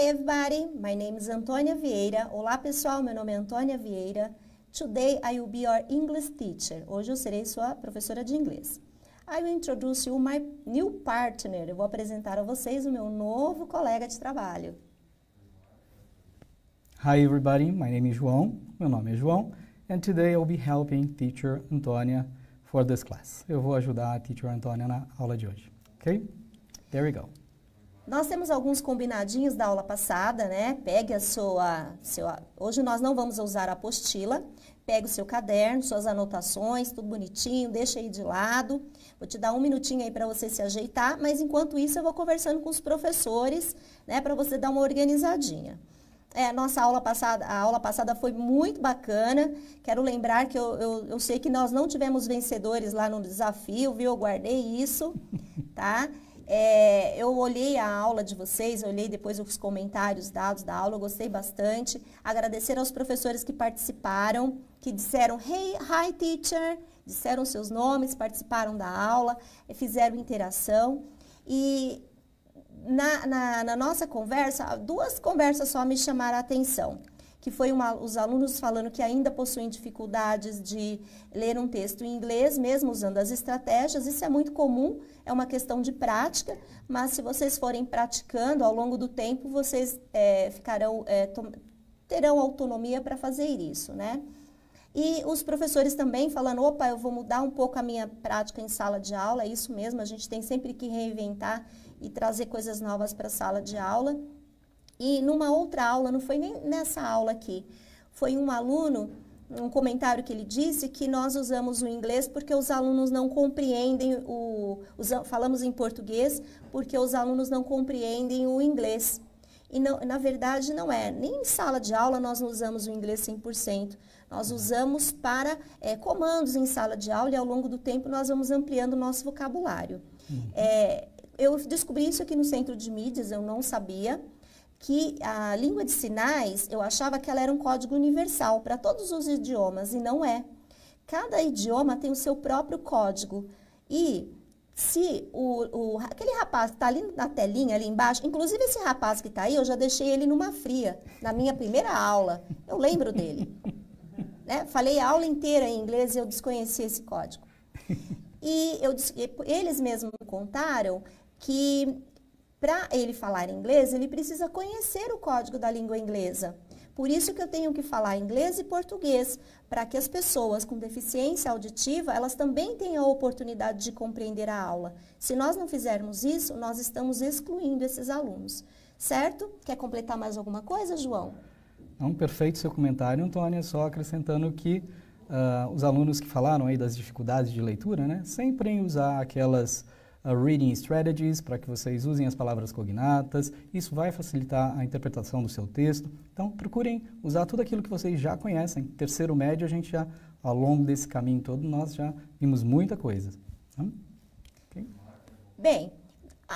Hi everybody, my name is Antônia Vieira. Olá pessoal, meu nome é Antônia Vieira. Today I will be your English teacher. Hoje eu serei sua professora de inglês. I will introduce you my new partner. Eu vou apresentar a vocês o meu novo colega de trabalho. Hi everybody, my name is João. Meu nome é João. And today I'll be helping teacher Antônia for this class. Eu vou ajudar a teacher Antônia na aula de hoje. Ok? There we go. Nós temos alguns combinadinhos da aula passada, né? Pegue a sua, sua. Hoje nós não vamos usar a apostila. Pegue o seu caderno, suas anotações, tudo bonitinho, deixa aí de lado. Vou te dar um minutinho aí para você se ajeitar, mas enquanto isso eu vou conversando com os professores, né, para você dar uma organizadinha. É, nossa aula passada, a aula passada foi muito bacana. Quero lembrar que eu, eu, eu sei que nós não tivemos vencedores lá no desafio, viu? Eu guardei isso, tá? É, eu olhei a aula de vocês, olhei depois os comentários dados da aula, gostei bastante. Agradecer aos professores que participaram, que disseram hey, hi teacher, disseram seus nomes, participaram da aula, fizeram interação. E na, na, na nossa conversa, duas conversas só me chamaram a atenção que foi uma, os alunos falando que ainda possuem dificuldades de ler um texto em inglês, mesmo usando as estratégias. Isso é muito comum, é uma questão de prática, mas se vocês forem praticando ao longo do tempo, vocês é, ficarão, é, terão autonomia para fazer isso, né? E os professores também falando, opa, eu vou mudar um pouco a minha prática em sala de aula, é isso mesmo, a gente tem sempre que reinventar e trazer coisas novas para a sala de aula. E numa outra aula, não foi nem nessa aula aqui, foi um aluno, um comentário que ele disse que nós usamos o inglês porque os alunos não compreendem o. falamos em português porque os alunos não compreendem o inglês. E não, na verdade não é. Nem em sala de aula nós não usamos o inglês 100%. Nós uhum. usamos para é, comandos em sala de aula e ao longo do tempo nós vamos ampliando o nosso vocabulário. Uhum. É, eu descobri isso aqui no centro de mídias, eu não sabia que a língua de sinais, eu achava que ela era um código universal para todos os idiomas, e não é. Cada idioma tem o seu próprio código. E se o, o aquele rapaz que está ali na telinha, ali embaixo, inclusive esse rapaz que está aí, eu já deixei ele numa fria, na minha primeira aula. Eu lembro dele. né? Falei a aula inteira em inglês e eu desconheci esse código. E eu, eles mesmos contaram que para ele falar inglês, ele precisa conhecer o código da língua inglesa. Por isso que eu tenho que falar inglês e português, para que as pessoas com deficiência auditiva, elas também tenham a oportunidade de compreender a aula. Se nós não fizermos isso, nós estamos excluindo esses alunos, certo? Quer completar mais alguma coisa, João? um perfeito seu comentário, Antônia, só acrescentando que uh, os alunos que falaram aí das dificuldades de leitura, né, sempre usar aquelas reading strategies para que vocês usem as palavras cognatas. Isso vai facilitar a interpretação do seu texto. Então, procurem usar tudo aquilo que vocês já conhecem. Terceiro médio, a gente já, ao longo desse caminho todo, nós já vimos muita coisa. Okay. Bem,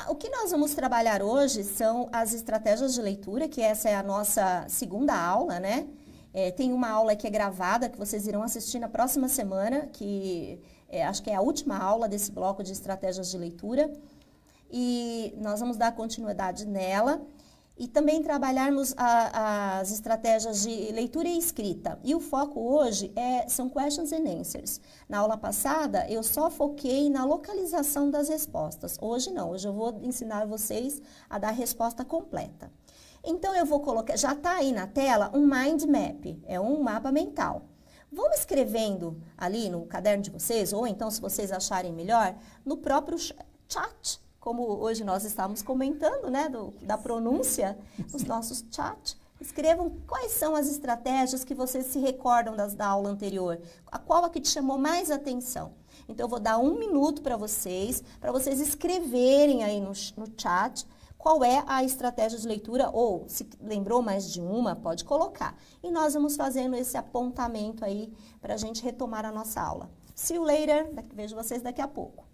o que nós vamos trabalhar hoje são as estratégias de leitura, que essa é a nossa segunda aula, né? É, tem uma aula que é gravada, que vocês irão assistir na próxima semana, que é, acho que é a última aula desse bloco de estratégias de leitura. E nós vamos dar continuidade nela e também trabalharmos a, as estratégias de leitura e escrita. E o foco hoje é, são questions and answers. Na aula passada, eu só foquei na localização das respostas. Hoje não, hoje eu vou ensinar vocês a dar a resposta completa. Então eu vou colocar, já está aí na tela um mind map, é um mapa mental. Vamos escrevendo ali no caderno de vocês, ou então se vocês acharem melhor, no próprio chat, como hoje nós estávamos comentando, né, do, da pronúncia, os nossos chats. Escrevam quais são as estratégias que vocês se recordam das, da aula anterior. A qual a que te chamou mais atenção? Então, eu vou dar um minuto para vocês, para vocês escreverem aí no, no chat qual é a estratégia de leitura, ou se lembrou mais de uma, pode colocar. E nós vamos fazendo esse apontamento aí para a gente retomar a nossa aula. See you later, vejo vocês daqui a pouco.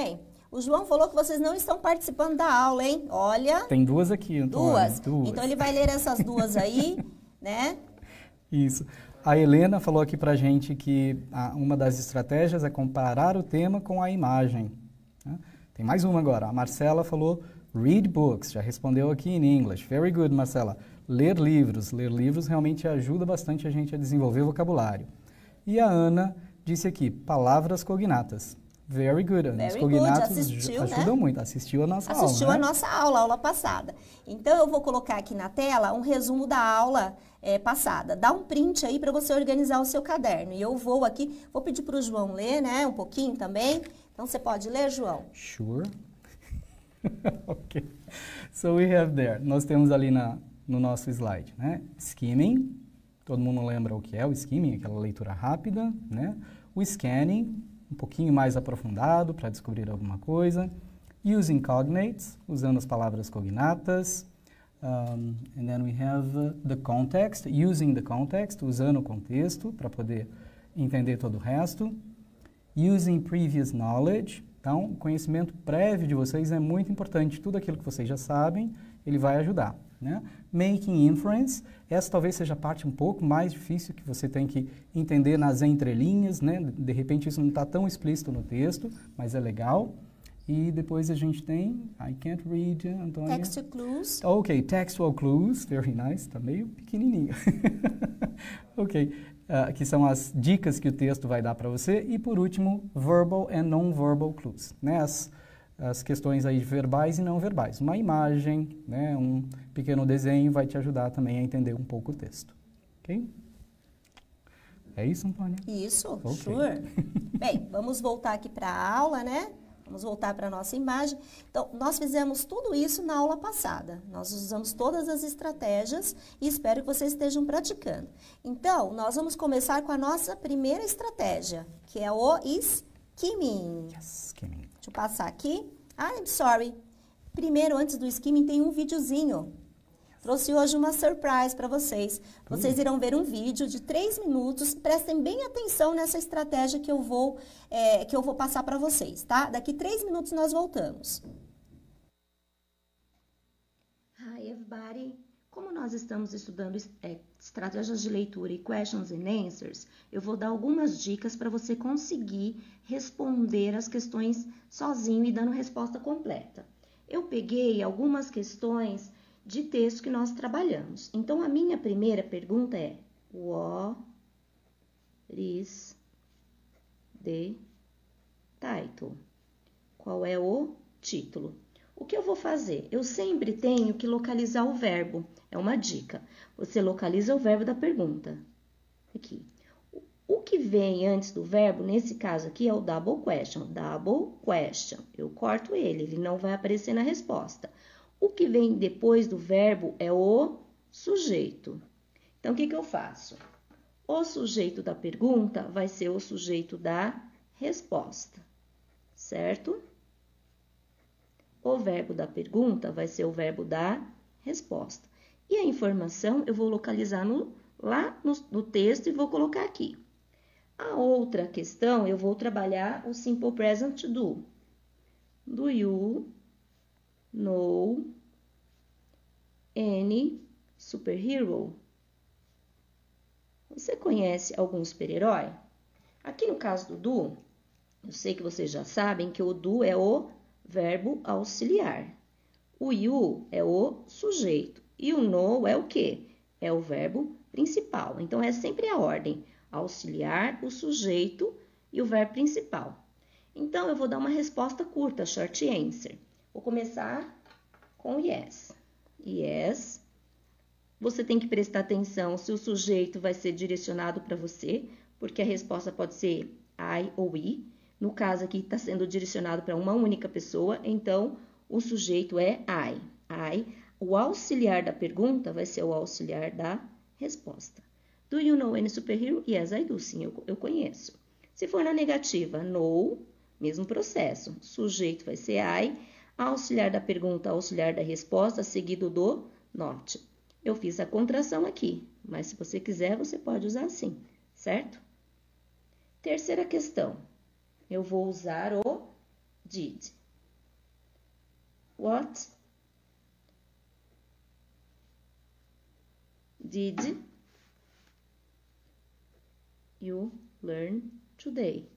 Bem, o João falou que vocês não estão participando da aula, hein? Olha. Tem duas aqui, Antônio. Duas. duas. Então ele vai ler essas duas aí, né? Isso. A Helena falou aqui pra gente que uma das estratégias é comparar o tema com a imagem. Né? Tem mais uma agora. A Marcela falou read books, já respondeu aqui em inglês. Very good, Marcela. Ler livros. Ler livros realmente ajuda bastante a gente a desenvolver vocabulário. E a Ana disse aqui palavras cognatas. Very good. Very os cognatos good. Assistiu, né? ajudam né? muito. Assistiu a nossa Assistiu aula. Assistiu a né? nossa aula, aula passada. Então, eu vou colocar aqui na tela um resumo da aula é, passada. Dá um print aí para você organizar o seu caderno. E eu vou aqui, vou pedir para o João ler, né? Um pouquinho também. Então, você pode ler, João? Sure. ok. So, we have there. Nós temos ali na, no nosso slide, né? Skimming. Todo mundo lembra o que é o skimming, aquela leitura rápida, né? O scanning um pouquinho mais aprofundado para descobrir alguma coisa. Using cognates, usando as palavras cognatas. Um, and then we have the context, using the context, usando o contexto para poder entender todo o resto. Using previous knowledge, então o conhecimento prévio de vocês é muito importante. Tudo aquilo que vocês já sabem, ele vai ajudar. Né? Making Inference, essa talvez seja a parte um pouco mais difícil que você tem que entender nas entrelinhas, né? De repente isso não está tão explícito no texto, mas é legal. E depois a gente tem I can't read, Antônia. Então textual clues. Ok, textual clues, very nice, está meio pequenininho. ok, uh, que são as dicas que o texto vai dar para você. E por último, verbal and non-verbal clues, né? As, as questões aí verbais e não verbais. Uma imagem, né, um pequeno desenho vai te ajudar também a entender um pouco o texto. Ok? É isso, Antônia? Isso, okay. sure. Bem, vamos voltar aqui para a aula, né? Vamos voltar para a nossa imagem. Então, nós fizemos tudo isso na aula passada. Nós usamos todas as estratégias e espero que vocês estejam praticando. Então, nós vamos começar com a nossa primeira estratégia, que é o skimming. Yes, skimming. Deixa eu passar aqui. Ah, I'm sorry. Primeiro, antes do skimming, tem um videozinho. Trouxe hoje uma surprise para vocês. Vocês hum. irão ver um vídeo de três minutos. Prestem bem atenção nessa estratégia que eu vou, é, que eu vou passar para vocês, tá? Daqui três minutos nós voltamos. Hi, everybody. Como nós estamos estudando é, estratégias de leitura e questions and answers, eu vou dar algumas dicas para você conseguir responder as questões sozinho e dando resposta completa. Eu peguei algumas questões de texto que nós trabalhamos. Então, a minha primeira pergunta é: What is the title? Qual é o título? O que eu vou fazer? Eu sempre tenho que localizar o verbo. É uma dica. Você localiza o verbo da pergunta. Aqui. O que vem antes do verbo, nesse caso aqui, é o double question. Double question. Eu corto ele, ele não vai aparecer na resposta. O que vem depois do verbo é o sujeito. Então, o que, que eu faço? O sujeito da pergunta vai ser o sujeito da resposta, certo? O verbo da pergunta vai ser o verbo da resposta. E a informação eu vou localizar no, lá no, no texto e vou colocar aqui. A outra questão eu vou trabalhar o simple present do. Do you know any superhero? Você conhece algum super-herói? Aqui no caso do do, eu sei que vocês já sabem que o do é o verbo auxiliar. O you é o sujeito e o no é o que? É o verbo principal. Então é sempre a ordem: auxiliar, o sujeito e o verbo principal. Então eu vou dar uma resposta curta, short answer. Vou começar com yes. Yes. Você tem que prestar atenção se o sujeito vai ser direcionado para você, porque a resposta pode ser I ou I. No caso aqui, está sendo direcionado para uma única pessoa, então o sujeito é I. I. O auxiliar da pergunta vai ser o auxiliar da resposta. Do you know any superhero? Yes, I do. Sim, eu, eu conheço. Se for na negativa, no, mesmo processo. Sujeito vai ser I. Auxiliar da pergunta, auxiliar da resposta, seguido do not. Eu fiz a contração aqui, mas se você quiser, você pode usar assim, certo? Terceira questão eu vou usar o did. What did you learn today?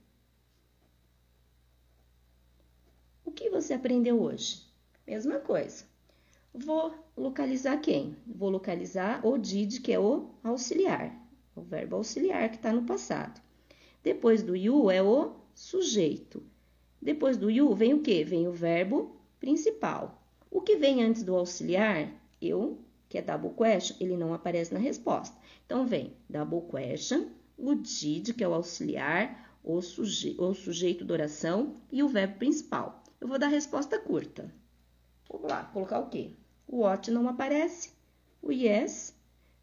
O que você aprendeu hoje? Mesma coisa. Vou localizar quem? Vou localizar o did, que é o auxiliar, o verbo auxiliar que está no passado. Depois do you é o sujeito. Depois do you vem o que? Vem o verbo principal. O que vem antes do auxiliar, eu, que é double question, ele não aparece na resposta. Então vem double question, o did, que é o auxiliar, o, suje o sujeito da oração e o verbo principal. Eu vou dar resposta curta. Vamos lá, colocar o quê? O what não aparece, o yes,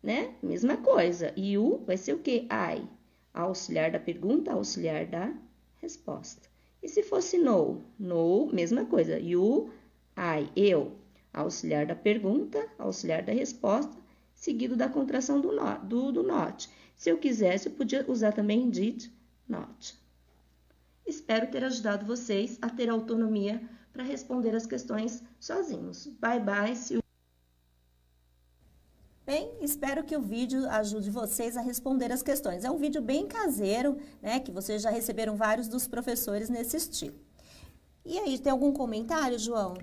né? Mesma coisa. E o vai ser o quê? I, auxiliar da pergunta, auxiliar da Resposta. E se fosse no? No, mesma coisa. You, I, eu. Auxiliar da pergunta, auxiliar da resposta, seguido da contração do, not, do, do not. Se eu quisesse, eu podia usar também did not. Espero ter ajudado vocês a ter autonomia para responder as questões sozinhos. Bye bye, see Bem, espero que o vídeo ajude vocês a responder as questões. É um vídeo bem caseiro, né, que vocês já receberam vários dos professores nesse estilo. E aí, tem algum comentário, João?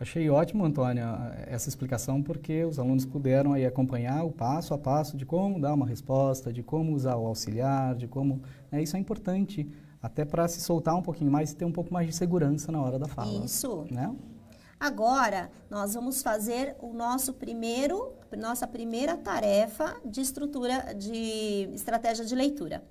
Achei ótimo, Antônia, essa explicação, porque os alunos puderam aí acompanhar o passo a passo de como dar uma resposta, de como usar o auxiliar, de como... Né, isso é importante, até para se soltar um pouquinho mais e ter um pouco mais de segurança na hora da fala. Isso. Né? Agora, nós vamos fazer o nosso primeiro, nossa primeira tarefa de estrutura, de estratégia de leitura,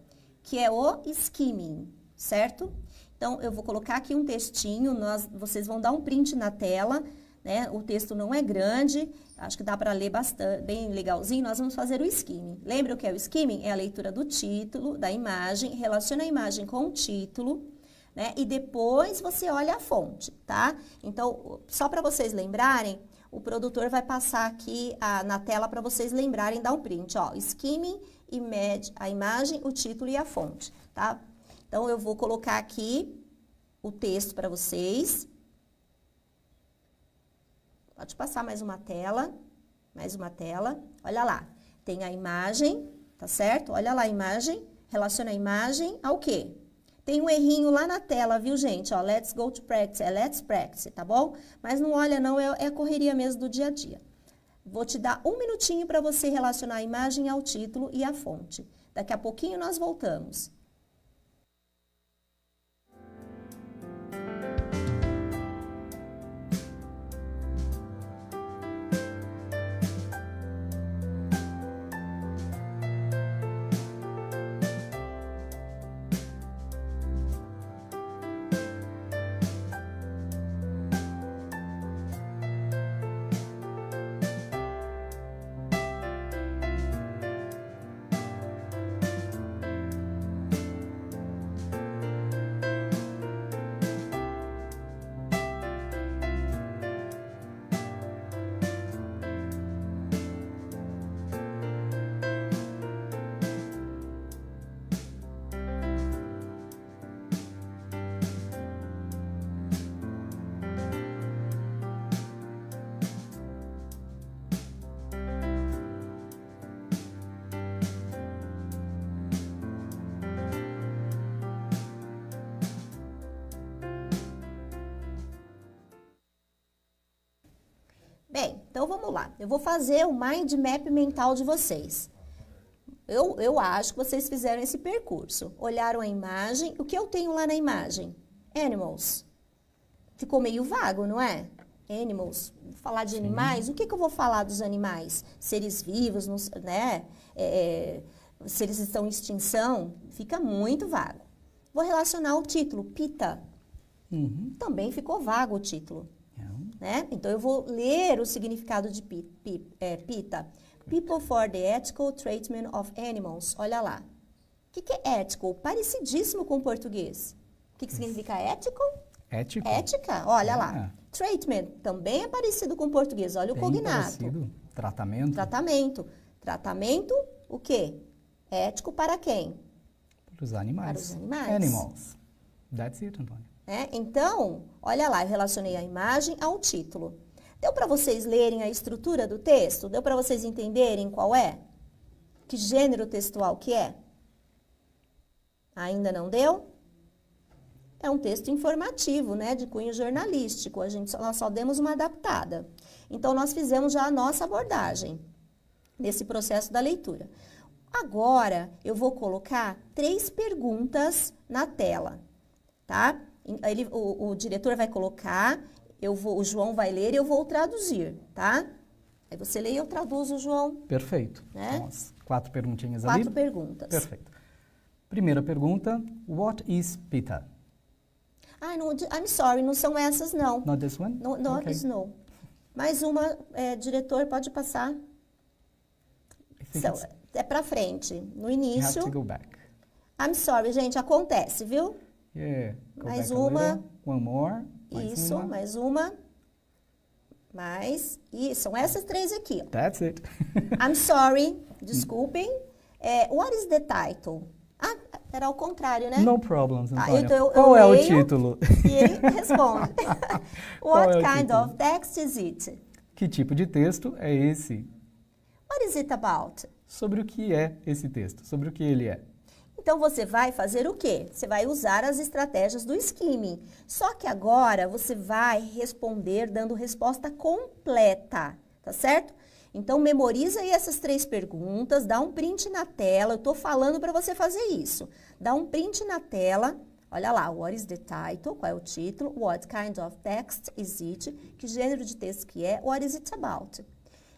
que é o skimming, certo? Então, eu vou colocar aqui um textinho, nós, vocês vão dar um print na tela, né? O texto não é grande, acho que dá para ler bastante, bem legalzinho. Nós vamos fazer o skimming. Lembra o que é o skimming? É a leitura do título, da imagem, relaciona a imagem com o título, né? E depois você olha a fonte, tá? Então, só para vocês lembrarem, o produtor vai passar aqui a, na tela para vocês lembrarem, dar um print, ó, skimming e mede a imagem, o título e a fonte, tá? Então, eu vou colocar aqui o texto para vocês. Pode passar mais uma tela, mais uma tela. Olha lá, tem a imagem, tá certo? Olha lá a imagem, relaciona a imagem ao quê? Tem um errinho lá na tela, viu, gente? Ó, let's go to practice, é let's practice, tá bom? Mas não olha não, é, é a correria mesmo do dia a dia. Vou te dar um minutinho para você relacionar a imagem ao título e à fonte. Daqui a pouquinho nós voltamos. Eu vou fazer o mind map mental de vocês. Eu, eu acho que vocês fizeram esse percurso. Olharam a imagem. O que eu tenho lá na imagem? Animals. Ficou meio vago, não é? Animals. Vou falar de Sim. animais. O que, que eu vou falar dos animais? Seres vivos, né? É, é, se eles estão em extinção, fica muito vago. Vou relacionar o título, Pita. Uhum. Também ficou vago o título. Né? Então, eu vou ler o significado de pi, pi, é, PITA. People for the Ethical Treatment of Animals. Olha lá. O que, que é ethical? Parecidíssimo com o português. O que, que significa ethical? Ético. Ética, olha é. lá. Ah. Treatment também é parecido com o português. Olha Bem o cognato. Parecido. Tratamento. Tratamento. Tratamento, o quê? Ético para quem? Para os animais. Para os animais. Animals. That's it, Antônio. Né? Então, olha lá, eu relacionei a imagem ao título. Deu para vocês lerem a estrutura do texto? Deu para vocês entenderem qual é? Que gênero textual que é? Ainda não deu? É um texto informativo, né, de cunho jornalístico. A gente só, nós só demos uma adaptada. Então nós fizemos já a nossa abordagem nesse processo da leitura. Agora eu vou colocar três perguntas na tela, tá? Ele, o, o diretor vai colocar, eu vou, o João vai ler e eu vou traduzir, tá? Aí você lê e eu traduzo, João. Perfeito. Né? Então, quatro perguntinhas quatro ali. Quatro perguntas. Perfeito. Primeira pergunta, what is pita? Ah, não, I'm sorry, não são essas não. Not this one? No, not okay. this, no. Mais uma, é, diretor, pode passar. So, é para frente, no início. You have to go back. I'm sorry, gente, acontece, viu? Yeah. É, mais uma. One more. Mais isso, uma. mais uma. Mais. E são essas três aqui. Ó. That's it. I'm sorry. Desculpem. É, what is the title? Ah, era ao contrário, né? No problem, Ah, então eu, Qual eu é o título? E ele responde. É what é kind of text is it? Que tipo de texto é esse? What is it about? Sobre o que é esse texto? Sobre o que ele é? Então você vai fazer o quê? Você vai usar as estratégias do skimming. Só que agora você vai responder dando resposta completa, tá certo? Então memoriza aí essas três perguntas, dá um print na tela. Eu tô falando para você fazer isso. Dá um print na tela. Olha lá, what is the title? Qual é o título? What kind of text is it? Que gênero de texto que é? What is it about?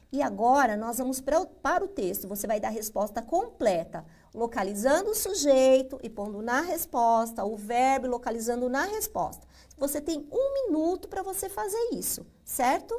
E agora nós vamos pra, para o texto. Você vai dar a resposta completa localizando o sujeito e pondo na resposta, o verbo localizando na resposta. Você tem um minuto para você fazer isso, certo?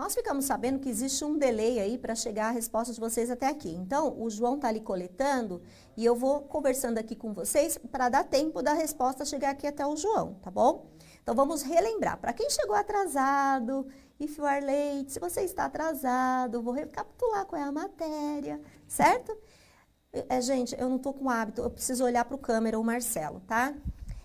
Nós ficamos sabendo que existe um delay aí para chegar a resposta de vocês até aqui. Então, o João está ali coletando e eu vou conversando aqui com vocês para dar tempo da resposta chegar aqui até o João, tá bom? Então, vamos relembrar. Para quem chegou atrasado, if you are late, se você está atrasado, vou recapitular qual é a matéria, certo? É, gente, eu não estou com hábito, eu preciso olhar para o câmera ou Marcelo, tá?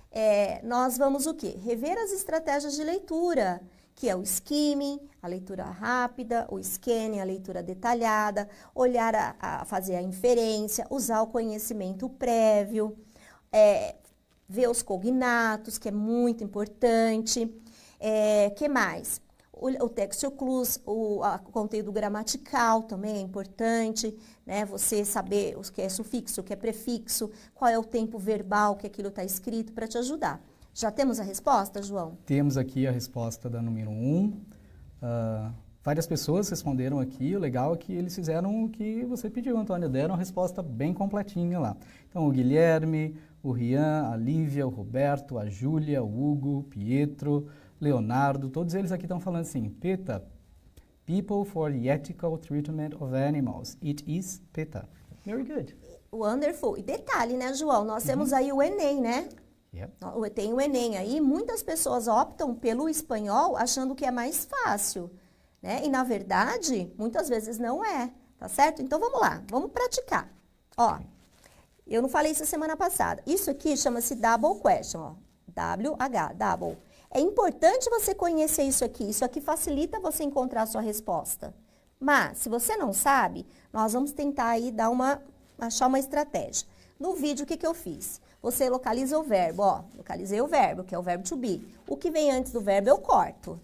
É, nós vamos o quê? Rever as estratégias de leitura que é o skimming, a leitura rápida, o scanning, a leitura detalhada, olhar a, a fazer a inferência, usar o conhecimento prévio, é, ver os cognatos, que é muito importante. É, que mais? O, o texto clus, o, o conteúdo gramatical também é importante, né? Você saber o que é sufixo, o que é prefixo, qual é o tempo verbal que aquilo está escrito para te ajudar. Já temos a resposta, João? Temos aqui a resposta da número 1. Um. Uh, várias pessoas responderam aqui. O legal é que eles fizeram o que você pediu, Antônio. Deram a resposta bem completinha lá. Então, o Guilherme, o Rian, a Lívia, o Roberto, a Júlia, o Hugo, o Pietro, Leonardo, todos eles aqui estão falando assim, PETA, People for the Ethical Treatment of Animals. It is PETA. Very good. Wonderful. E detalhe, né, João? Nós uhum. temos aí o Enem, né? Yeah. Tem o Enem aí, muitas pessoas optam pelo espanhol achando que é mais fácil, né? E na verdade, muitas vezes não é, tá certo? Então vamos lá, vamos praticar. Ó, eu não falei isso semana passada. Isso aqui chama-se double question, ó. WH, double. É importante você conhecer isso aqui, isso aqui facilita você encontrar a sua resposta. Mas, se você não sabe, nós vamos tentar aí dar uma, achar uma estratégia. No vídeo, o que, que eu fiz? você localiza o verbo, ó, localizei o verbo, que é o verbo to be. O que vem antes do verbo eu corto.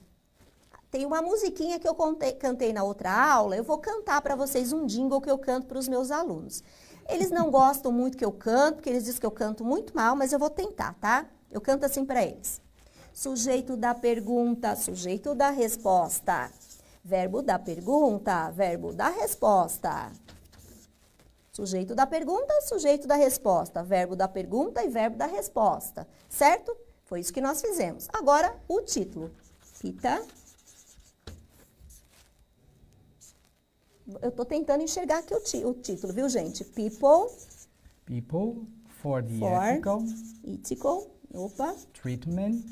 Tem uma musiquinha que eu contei, cantei na outra aula, eu vou cantar para vocês um jingle que eu canto para os meus alunos. Eles não gostam muito que eu canto, porque eles dizem que eu canto muito mal, mas eu vou tentar, tá? Eu canto assim para eles. Sujeito da pergunta, sujeito da resposta. Verbo da pergunta, verbo da resposta. Sujeito da pergunta, sujeito da resposta. Verbo da pergunta e verbo da resposta. Certo? Foi isso que nós fizemos. Agora, o título. Fita. Eu estou tentando enxergar aqui o, o, título, viu, gente? People. People for the for ethical. Ethical. Opa. Treatment.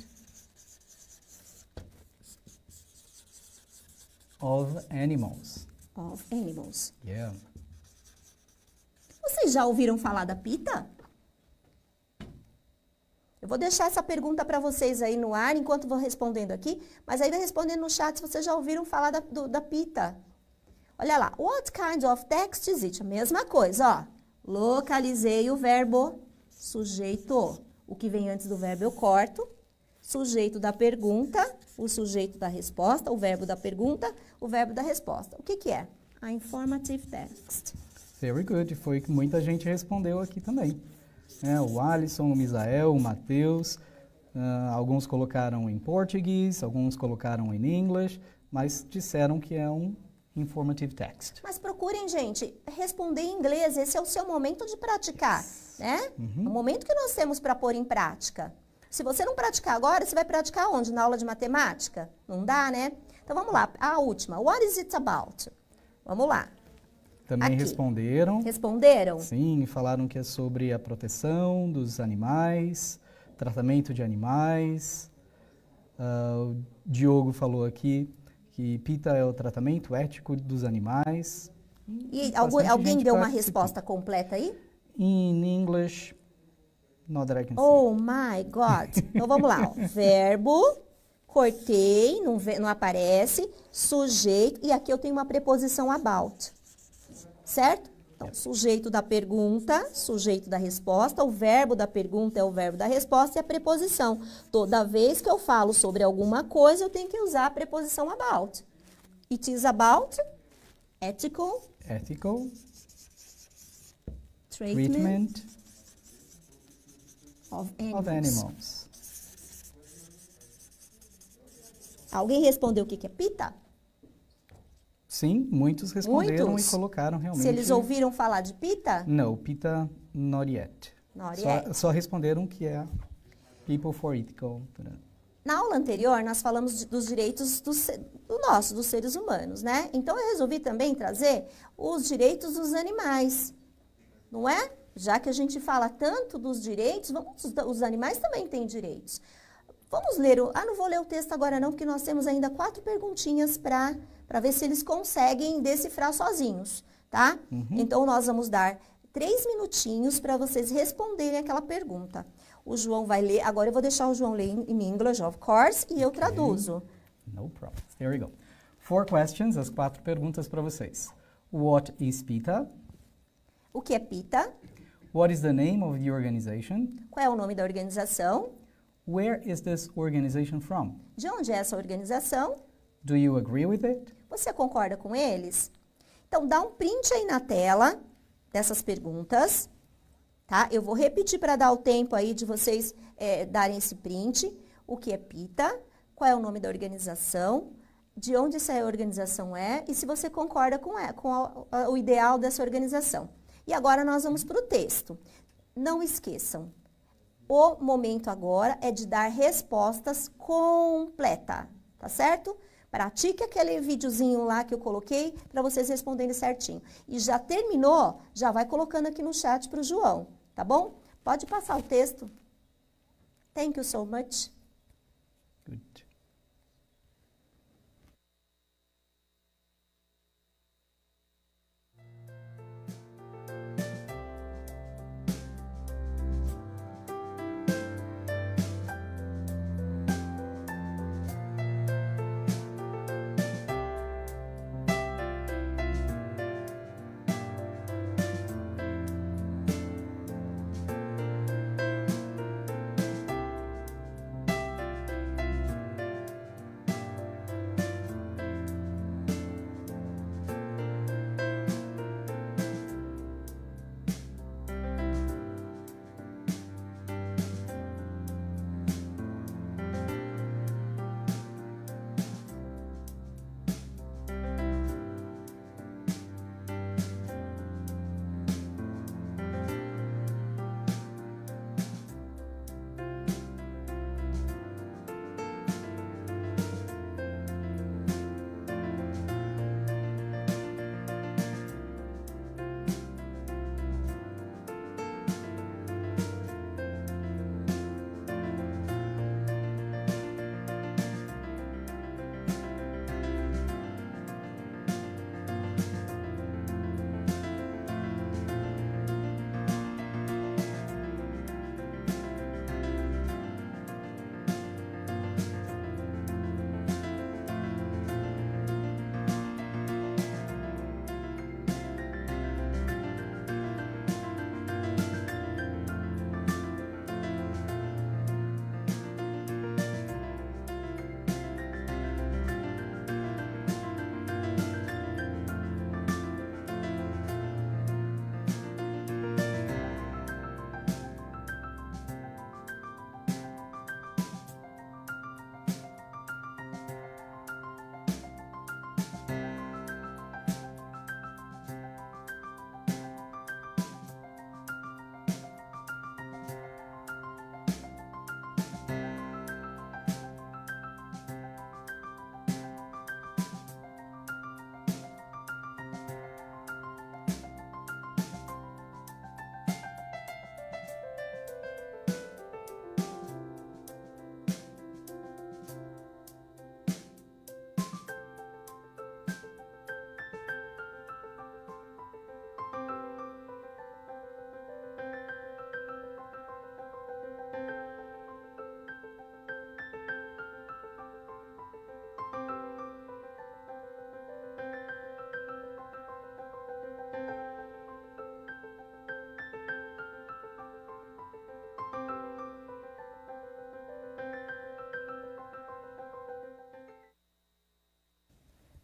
Of animals. Of animals. Yeah. Vocês já ouviram falar da pita? Eu vou deixar essa pergunta para vocês aí no ar enquanto vou respondendo aqui, mas aí respondendo no chat se vocês já ouviram falar da, do, da pita. Olha lá, what kind of text is it? A mesma coisa, ó. Localizei o verbo sujeito. O que vem antes do verbo eu corto. Sujeito da pergunta, o sujeito da resposta, o verbo da pergunta, o verbo da resposta. O que, que é? A informative text. Very good, foi que muita gente respondeu aqui também. É, o Alisson, o Misael, o Matheus, uh, alguns colocaram em português, alguns colocaram em inglês, mas disseram que é um informative text. Mas procurem, gente, responder em inglês, esse é o seu momento de praticar, yes. né? Uhum. O momento que nós temos para pôr em prática. Se você não praticar agora, você vai praticar onde? Na aula de matemática? Não dá, né? Então vamos lá, a última. What is it about? Vamos lá. Também aqui. responderam. Responderam? Sim, falaram que é sobre a proteção dos animais, tratamento de animais. Uh, o Diogo falou aqui que PITA é o tratamento ético dos animais. E algum, alguém deu uma resposta completa aí? In English, no can Oh my God! Então vamos lá. Ó. Verbo, cortei, não, não aparece, sujeito, e aqui eu tenho uma preposição about certo? Então, sujeito da pergunta, sujeito da resposta, o verbo da pergunta é o verbo da resposta e a preposição. Toda vez que eu falo sobre alguma coisa, eu tenho que usar a preposição about. It is about ethical, ethical treatment, treatment of, animals. of animals. Alguém respondeu o que é pita? Sim, muitos responderam muitos? e colocaram realmente. Se eles ouviram falar de pita? Não, pita not yet. Not só, yet. só responderam que é people for ethical. Na aula anterior, nós falamos de, dos direitos do, do nosso, dos seres humanos, né? Então, eu resolvi também trazer os direitos dos animais, não é? Já que a gente fala tanto dos direitos, vamos, os animais também têm direitos. Vamos ler o... Ah, não vou ler o texto agora não, porque nós temos ainda quatro perguntinhas para para ver se eles conseguem decifrar sozinhos, tá? Uhum. Então, nós vamos dar três minutinhos para vocês responderem aquela pergunta. O João vai ler, agora eu vou deixar o João ler em inglês, of course, e eu traduzo. No problem. Here we go. Four questions, as quatro perguntas para vocês. What is PITA? O que é PITA? What is the name of the organization? Qual é o nome da organização? Where is this organization from? De onde é essa organização? Do you agree with it? Você concorda com eles? Então, dá um print aí na tela dessas perguntas, tá? Eu vou repetir para dar o tempo aí de vocês é, darem esse print. O que é PITA? Qual é o nome da organização? De onde essa organização é? E se você concorda com, é, com a, a, o ideal dessa organização. E agora nós vamos para o texto. Não esqueçam, o momento agora é de dar respostas completa, tá certo? Pratique aquele videozinho lá que eu coloquei para vocês responderem certinho. E já terminou? Já vai colocando aqui no chat para o João, tá bom? Pode passar o texto. Thank you so much.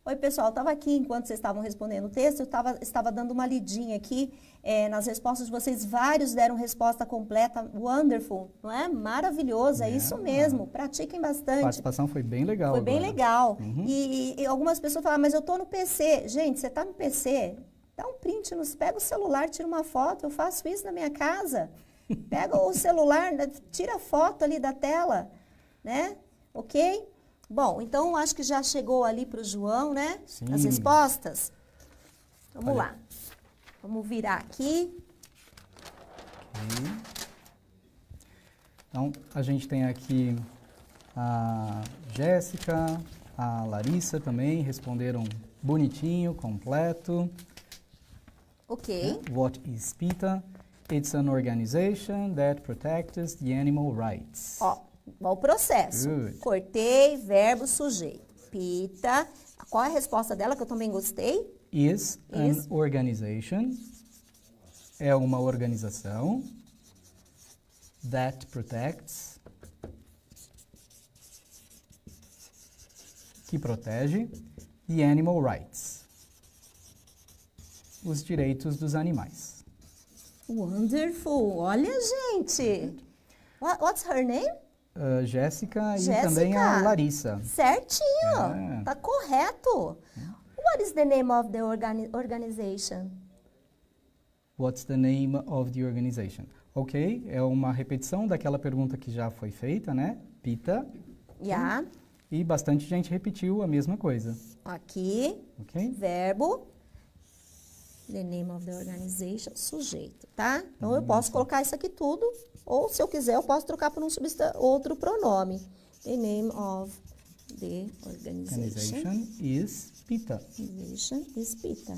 Oi, pessoal, estava aqui enquanto vocês estavam respondendo o texto, eu tava, estava dando uma lidinha aqui é, nas respostas de vocês. Vários deram resposta completa, wonderful, não é? Maravilhoso, é, é isso mesmo. Pratiquem bastante. A participação foi bem legal. Foi agora. bem legal. Uhum. E, e, algumas pessoas falaram, mas eu estou no PC. Gente, você está no PC? Dá um print, nos, pega o celular, tira uma foto, eu faço isso na minha casa. Pega o celular, tira a foto ali da tela, né? Ok? Bom, então acho que já chegou ali para o João, né? Sim. As respostas. Vamos Olha. lá. Vamos virar aqui. Okay. Então, a gente tem aqui a Jéssica, a Larissa também responderam bonitinho, completo. Ok. É, what is PETA? It's an organization that protects the animal rights. Ó, Igual o processo. Good. Hum. Cortei, verbo, sujeito. Pita. Qual é a resposta dela que eu também gostei? Is, Is. an organization. É uma organização that protects. Que protege the animal rights. Os direitos dos animais. Wonderful! Olha, gente! Uhum. What, what's her name? Uh, Jéssica e também a Larissa. Certinho, é. tá correto. What is the name of the organi organization? What's the name of the organization? Ok, é uma repetição daquela pergunta que já foi feita, né? Pita. Yeah. E bastante gente repetiu a mesma coisa. Aqui, Ok. verbo the name of the organization, sujeito, tá? Então eu hum. posso colocar isso aqui tudo, ou se eu quiser, eu posso trocar por um outro pronome. The name of the organization, organization is Pita. Organization is Pita.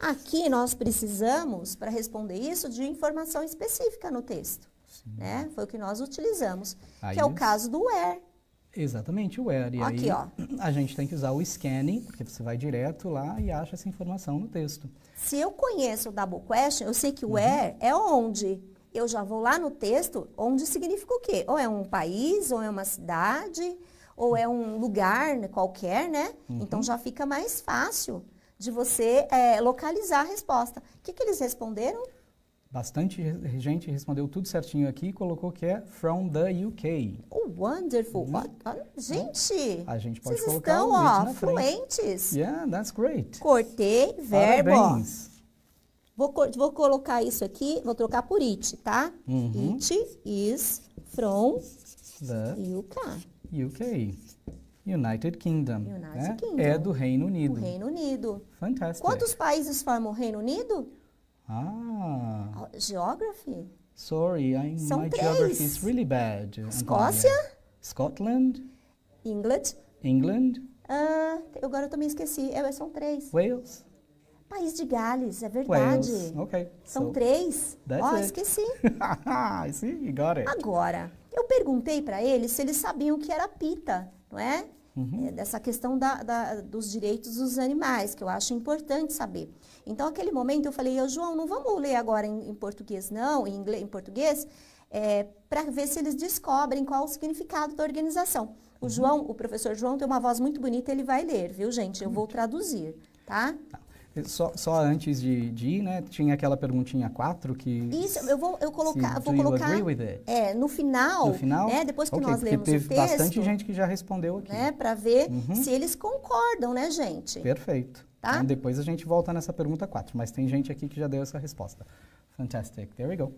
Aqui nós precisamos, para responder isso, de informação específica no texto. Né? Foi o que nós utilizamos, que é o caso do where. Exatamente, o where. E Aqui, aí, ó. A gente tem que usar o scanning, porque você vai direto lá e acha essa informação no texto. Se eu conheço o double question, eu sei que o uhum. where é onde. Eu já vou lá no texto, onde significa o quê? Ou é um país, ou é uma cidade, ou é um lugar qualquer, né? Uhum. Então já fica mais fácil de você é, localizar a resposta. O que, que eles responderam? Bastante gente respondeu tudo certinho aqui e colocou que é from the UK. Oh, wonderful! Uhum. Gente! A gente pode vocês colocar estão, o ó, na fluentes. Frente. Yeah, that's great. Cortei, verbo. Parabéns. Vou, vou colocar isso aqui, vou trocar por it, tá? Uhum. It is from the UK. UK. United Kingdom. United né? Kingdom. É do Reino Unido. O Reino Unido. Fantástico. Quantos países formam o Reino Unido? Ah. Geography? Sorry, I, São my três. geography is really bad. Escócia? Scotland? England? England? Ah, agora eu também esqueci. É, são três. Wales? País de Gales, é verdade. Wales. Okay. São so, três. Ó, oh, esqueci. See, you got it. Agora, eu perguntei para eles se eles sabiam o que era pita, não é? Uhum. É, dessa questão da, da, dos direitos dos animais, que eu acho importante saber. Então, aquele momento eu falei, João, não vamos ler agora em, em português, não, em, inglês, em português, é, para ver se eles descobrem qual o significado da organização. O uhum. João, o professor João tem uma voz muito bonita, ele vai ler, viu, gente? Eu vou traduzir, tá? tá. Só, só antes de, de, ir, né? Tinha aquela perguntinha 4 que. Isso, eu vou, eu colocar, vou colocar. É, no final. No final. Né, depois que okay, nós lemos teve o texto. bastante gente que já respondeu aqui. Né, para ver uhum. se eles concordam, né, gente? Perfeito. Tá? Então, depois a gente volta nessa pergunta 4, mas tem gente aqui que já deu essa resposta. Fantastic. There we go.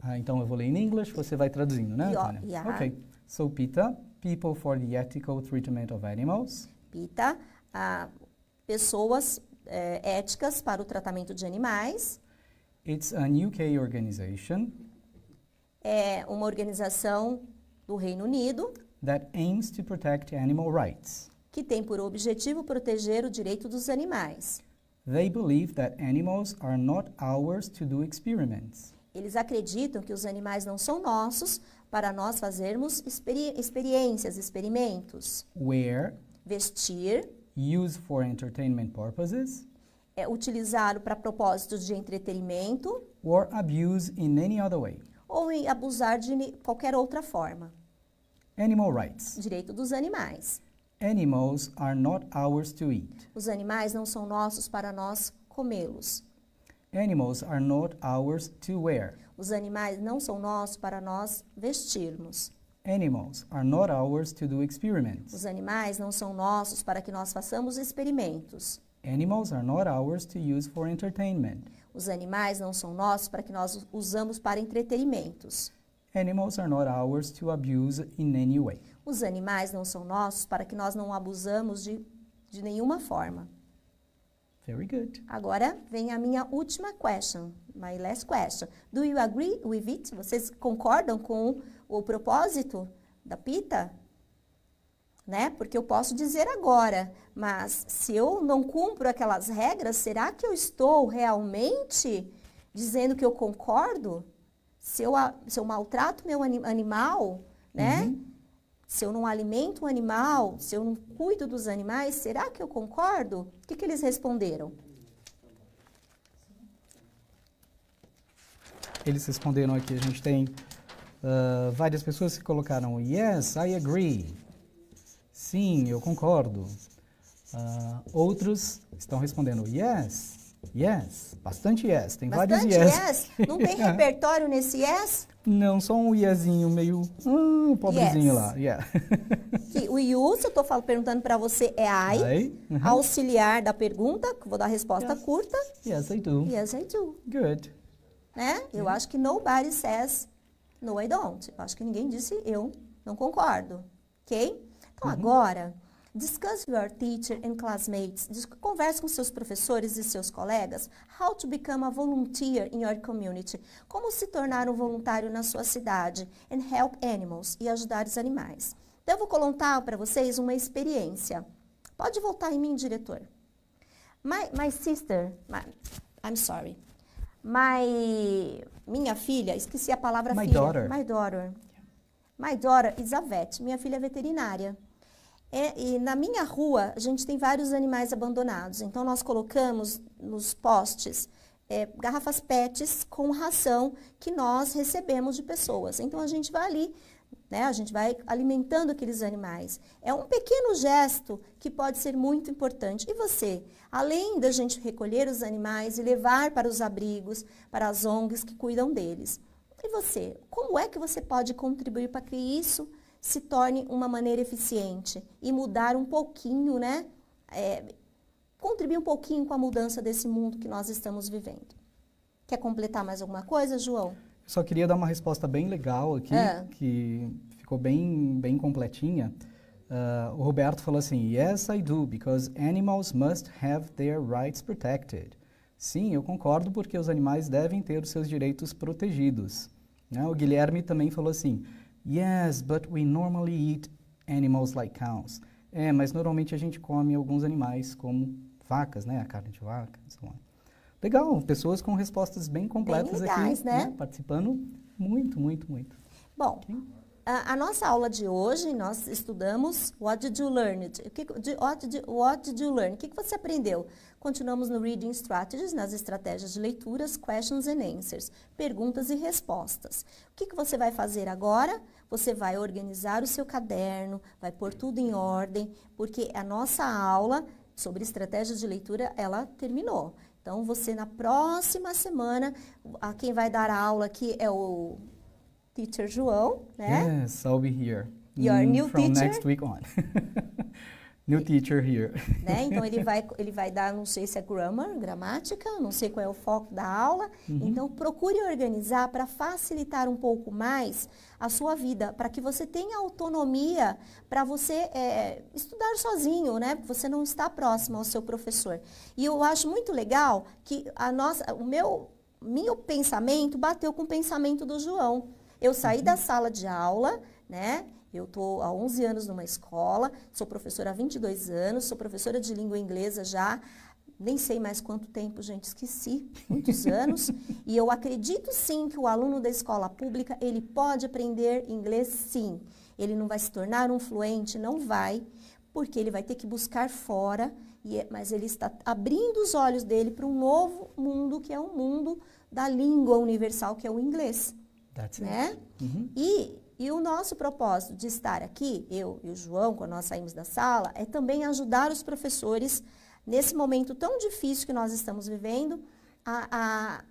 Ah, então eu vou ler em inglês, você vai traduzindo, né, Antônia? Yeah. Ok. So, Pita, people for the ethical treatment of animals. Pita, uh, pessoas eh, éticas para o tratamento de animais. It's an UK organization É uma organização do Reino Unido that aims to protect animal rights. que tem por objetivo proteger o direito dos animais. They believe that animals are not ours to do experiments. Eles acreditam que os animais não são nossos para nós fazermos experi- experiências, experimentos. Wear, Vestir, use for entertainment purposes. É utilizado para propósitos de entretenimento. Or abuse in any other way. Ou em abusar de qualquer outra forma. Animal rights. Direito dos animais. Animals are not ours to eat. Os animais não são nossos para nós comê-los. Animals are not ours to wear. Os animais não são nossos para nós vestirmos. Animals are not ours to do experiments. Os animais não são nossos para que nós façamos experimentos. Animals are not ours to use for entertainment. Os animais não são nossos para que nós usamos para entretenimentos. Animals are not ours to abuse in any way. Os animais não são nossos para que nós não abusamos de, de nenhuma forma. Very good. Agora vem a minha última question, my last question. Do you agree with it? Vocês concordam com o propósito da pita, né? Porque eu posso dizer agora, mas se eu não cumpro aquelas regras, será que eu estou realmente dizendo que eu concordo? Se eu, se eu maltrato meu animal, né? Uhum. Se eu não alimento o um animal, se eu não cuido dos animais, será que eu concordo? O que, que eles responderam? Eles responderam aqui, a gente tem ah, várias pessoas se colocaram yes, I agree. Sim, eu concordo. Uh, outros estão respondendo yes, yes, bastante yes. Tem bastante vários yes. yes. Não tem repertório nesse yes? Não, só um yesinho meio hum, pobrezinho yes. lá. Yeah. que, o you, se eu estou perguntando para você, é I, I? Uh-huh. auxiliar da pergunta, vou dar a resposta yes. curta. Yes, I do. Yes, I do. Good. Né? Eu acho que nobody says no, I don't. Acho que ninguém disse eu não concordo. Ok? Então, uhum. agora, discuss with your teacher and classmates. Converse com seus professores e seus colegas. How to become a volunteer in your community. Como se tornar um voluntário na sua cidade. And help animals. E ajudar os animais. Então, eu vou contar para vocês uma experiência. Pode voltar em mim, diretor. My, my sister, my, I'm sorry. My, minha filha, esqueci a palavra my filha. Daughter. My daughter. My daughter is a vet. Minha filha é veterinária. É, e na minha rua, a gente tem vários animais abandonados. Então, nós colocamos nos postes é, garrafas PETs com ração que nós recebemos de pessoas. Então, a gente vai ali, né? A gente vai alimentando aqueles animais. É um pequeno gesto que pode ser muito importante. E você, além da gente recolher os animais e levar para os abrigos, para as ONGs que cuidam deles, e você, como é que você pode contribuir para que isso se torne uma maneira eficiente e mudar um pouquinho, né? É, contribuir um pouquinho com a mudança desse mundo que nós estamos vivendo. Quer completar mais alguma coisa, João? Só queria dar uma resposta bem legal aqui, é. que ficou bem, bem completinha. Uh, o Roberto falou assim: Yes, I do, because animals must have their rights protected. Sim, eu concordo, porque os animais devem ter os seus direitos protegidos. Né? O Guilherme também falou assim: Yes, but we normally eat animals like cows. É, mas normalmente a gente come alguns animais, como vacas, né? A carne de vaca, so on. Legal, pessoas com respostas bem completas bem legais, aqui, né? né? Participando muito, muito, muito. Bom, a, a, nossa aula de hoje nós estudamos What did you learn? O que, de, what, did, what did you learn? O que, que você aprendeu? Continuamos no Reading Strategies, nas estratégias de leituras, questions and answers, perguntas e respostas. O que, que você vai fazer agora? Você vai organizar o seu caderno, vai pôr tudo em ordem, porque a nossa aula sobre estratégias de leitura, ela terminou. Então, você na próxima semana, a quem vai dar a aula aqui é o teacher João, né? Yes, I'll be here. Your mm, new From teacher? next week on. New teacher here. Né? Então ele vai, ele vai dar, não sei se é grammar, gramática, não sei qual é o foco da aula. Uhum. Então procure organizar para facilitar um pouco mais a sua vida, para que você tenha autonomia para você é, é, estudar sozinho, né? Você não está próximo ao seu professor. E eu acho muito legal que a nossa, o meu, meu pensamento bateu com o pensamento do João. Eu saí uhum. da sala de aula, né? Eu estou há 11 anos numa escola, sou professora há 22 anos, sou professora de língua inglesa já, nem sei mais quanto tempo, gente, esqueci, muitos anos. e eu acredito sim que o aluno da escola pública, ele pode aprender inglês sim. Ele não vai se tornar um fluente, não vai, porque ele vai ter que buscar fora, é, mas ele está abrindo os olhos dele para um novo mundo, que é o um mundo da língua universal, que é o inglês. That's né? Uhum. E e o nosso propósito de estar aqui, eu e o João, quando nós saímos da sala, é também ajudar os professores nesse momento tão difícil que nós estamos vivendo a,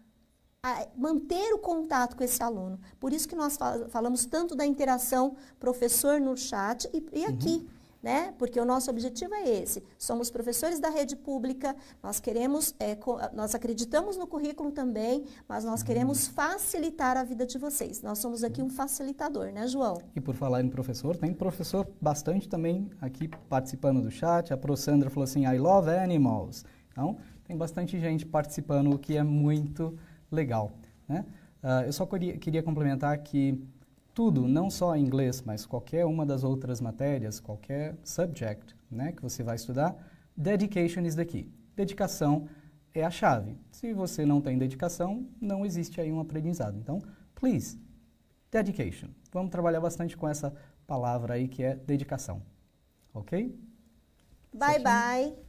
a, a manter o contato com esse aluno. Por isso que nós falamos tanto da interação professor no chat e, e aqui. Uhum né? Porque o nosso objetivo é esse. Somos professores da rede pública, nós queremos, é, nós acreditamos no currículo também, mas nós uhum. queremos facilitar a vida de vocês. Nós somos aqui um facilitador, né, João? E por falar em professor, tem professor bastante também aqui participando do chat. A Pro Sandra falou assim: I love animals. Então, tem bastante gente participando, o que é muito legal, né? Uh, eu só queria, queria complementar que tudo, não só inglês, mas qualquer uma das outras matérias, qualquer subject né, que você vai estudar, dedication is the key. Dedicação é a chave. Se você não tem dedicação, não existe aí um aprendizado. Então, please, dedication. Vamos trabalhar bastante com essa palavra aí que é dedicação. Ok? Bye, Certinho? bye.